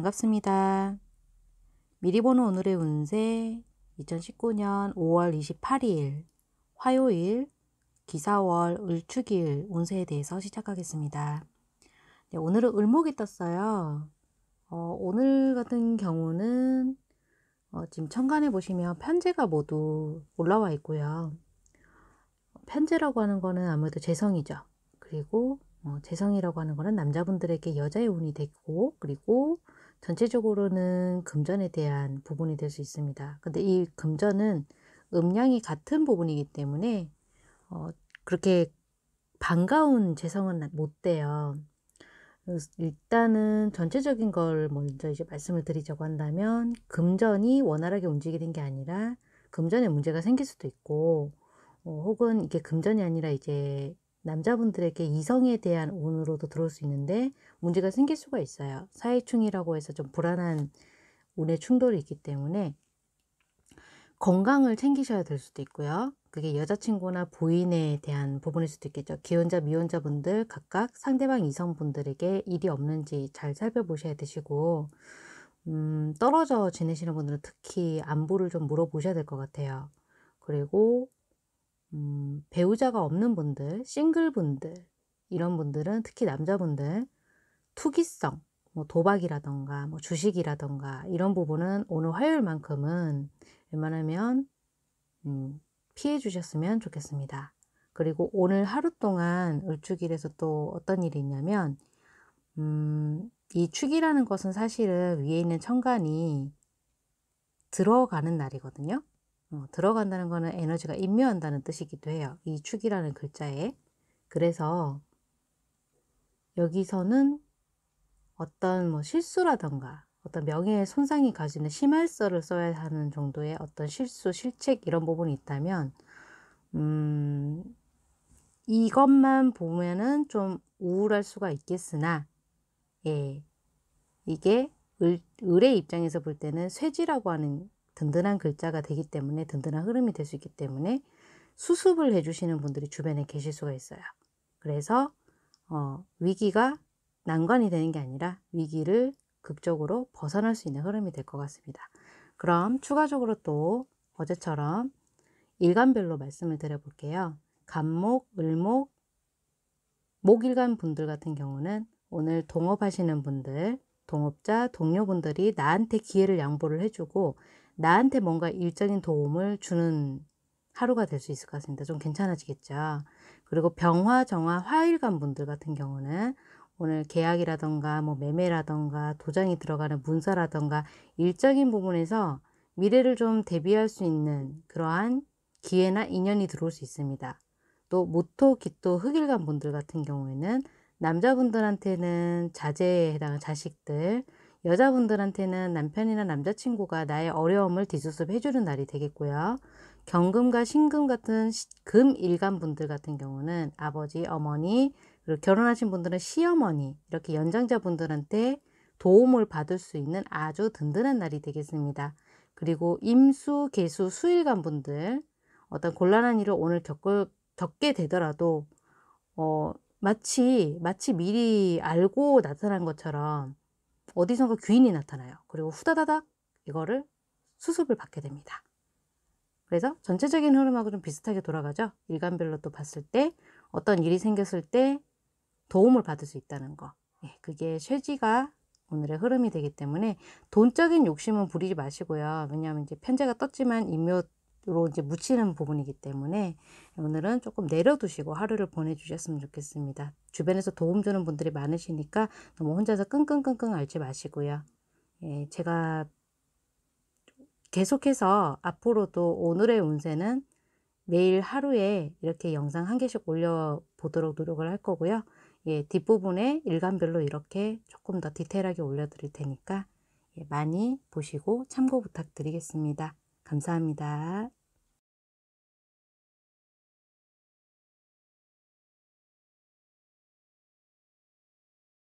반갑습니다. 미리 보는 오늘의 운세 2019년 5월 28일 화요일 기사월 을축일 운세에 대해서 시작하겠습니다. 네, 오늘은 을목이 떴어요. 어, 오늘 같은 경우는 어, 지금 천간에 보시면 편제가 모두 올라와 있고요. 편제라고 하는 거는 아무래도 재성이죠. 그리고 어, 재성이라고 하는 거는 남자분들에게 여자의 운이 되고 그리고 전체적으로는 금전에 대한 부분이 될 수 있습니다. 근데 이 금전은 음량이 같은 부분이기 때문에 어, 그렇게 반가운 재성은 못 돼요. 일단은 전체적인 걸 먼저 이제 말씀을 드리자고 한다면 금전이 원활하게 움직이는 게 아니라 금전에 문제가 생길 수도 있고 어, 혹은 이게 금전이 아니라 이제 남자분들에게 이성에 대한 운으로도 들어올 수 있는데 문제가 생길 수가 있어요. 사회충이라고 해서 좀 불안한 운의 충돌이 있기 때문에 건강을 챙기셔야 될 수도 있고요. 그게 여자친구나 부인에 대한 부분일 수도 있겠죠. 기혼자, 미혼자분들 각각 상대방 이성분들에게 일이 없는지 잘 살펴보셔야 되시고 음, 떨어져 지내시는 분들은 특히 안부를 좀 물어보셔야 될 것 같아요. 그리고 음, 배우자가 없는 분들, 싱글분들 이런 분들은 특히 남자분들 투기성, 뭐 도박이라던가 뭐 주식이라던가 이런 부분은 오늘 화요일만큼은 웬만하면 음, 피해 주셨으면 좋겠습니다. 그리고 오늘 하루 동안 을축일에서 또 어떤 일이 있냐면 음, 이 축이라는 것은 사실은 위에 있는 천간이 들어가는 날이거든요. 어, 들어간다는 거는 에너지가 임묘한다는 뜻이기도 해요. 이 축이라는 글자에. 그래서 여기서는 어떤 뭐 실수라던가 어떤 명예의 손상이 가지는 심할서를 써야 하는 정도의 어떤 실수, 실책 이런 부분이 있다면 음, 이것만 보면은 좀 우울할 수가 있겠으나 예, 이게 을, 의 입장에서 볼 때는 쇠지라고 하는 든든한 글자가 되기 때문에 든든한 흐름이 될 수 있기 때문에 수습을 해주시는 분들이 주변에 계실 수가 있어요. 그래서 어, 위기가 난관이 되는 게 아니라 위기를 극적으로 벗어날 수 있는 흐름이 될 것 같습니다. 그럼 추가적으로 또 어제처럼 일간별로 말씀을 드려볼게요. 간목, 을목, 목일간 분들 같은 경우는 오늘 동업하시는 분들, 동업자, 동료분들이 나한테 기회를 양보를 해주고 나한테 뭔가 일적인 도움을 주는 하루가 될 수 있을 것 같습니다. 좀 괜찮아지겠죠. 그리고 병화, 정화, 화일간 분들 같은 경우는 오늘 계약이라던가 뭐 매매라던가 도장이 들어가는 문서라던가 일적인 부분에서 미래를 좀 대비할 수 있는 그러한 기회나 인연이 들어올 수 있습니다. 또 모토, 기토, 흑일간 분들 같은 경우에는 남자분들한테는 자제에 해당하는 자식들, 여자분들한테는 남편이나 남자친구가 나의 어려움을 뒤수습해 주는 날이 되겠고요. 경금과 신금 같은 금일간분들 같은 경우는 아버지, 어머니, 그리고 결혼하신 분들은 시어머니 이렇게 연장자분들한테 도움을 받을 수 있는 아주 든든한 날이 되겠습니다. 그리고 임수, 계수 수일간 분들 어떤 곤란한 일을 오늘 겪을, 겪게 되더라도 어, 마치 마치 미리 알고 나타난 것처럼 어디선가 귀인이 나타나요. 그리고 후다다닥 이거를 수습을 받게 됩니다. 그래서 전체적인 흐름하고 좀 비슷하게 돌아가죠. 일간별로 또 봤을 때 어떤 일이 생겼을 때 도움을 받을 수 있다는 거. 예, 그게 쇠지가 오늘의 흐름이 되기 때문에 돈적인 욕심은 부리지 마시고요. 왜냐하면 이제 편제가 떴지만 인묘 요런 이제 묻히는 부분이기 때문에 오늘은 조금 내려두시고 하루를 보내주셨으면 좋겠습니다. 주변에서 도움 주는 분들이 많으시니까 너무 혼자서 끙끙끙끙 앓지 마시고요. 예, 제가 계속해서 앞으로도 오늘의 운세는 매일 하루에 이렇게 영상 한 개씩 올려보도록 노력을 할 거고요. 예, 뒷부분에 일간별로 이렇게 조금 더 디테일하게 올려드릴 테니까 예, 많이 보시고 참고 부탁드리겠습니다. 감사합니다.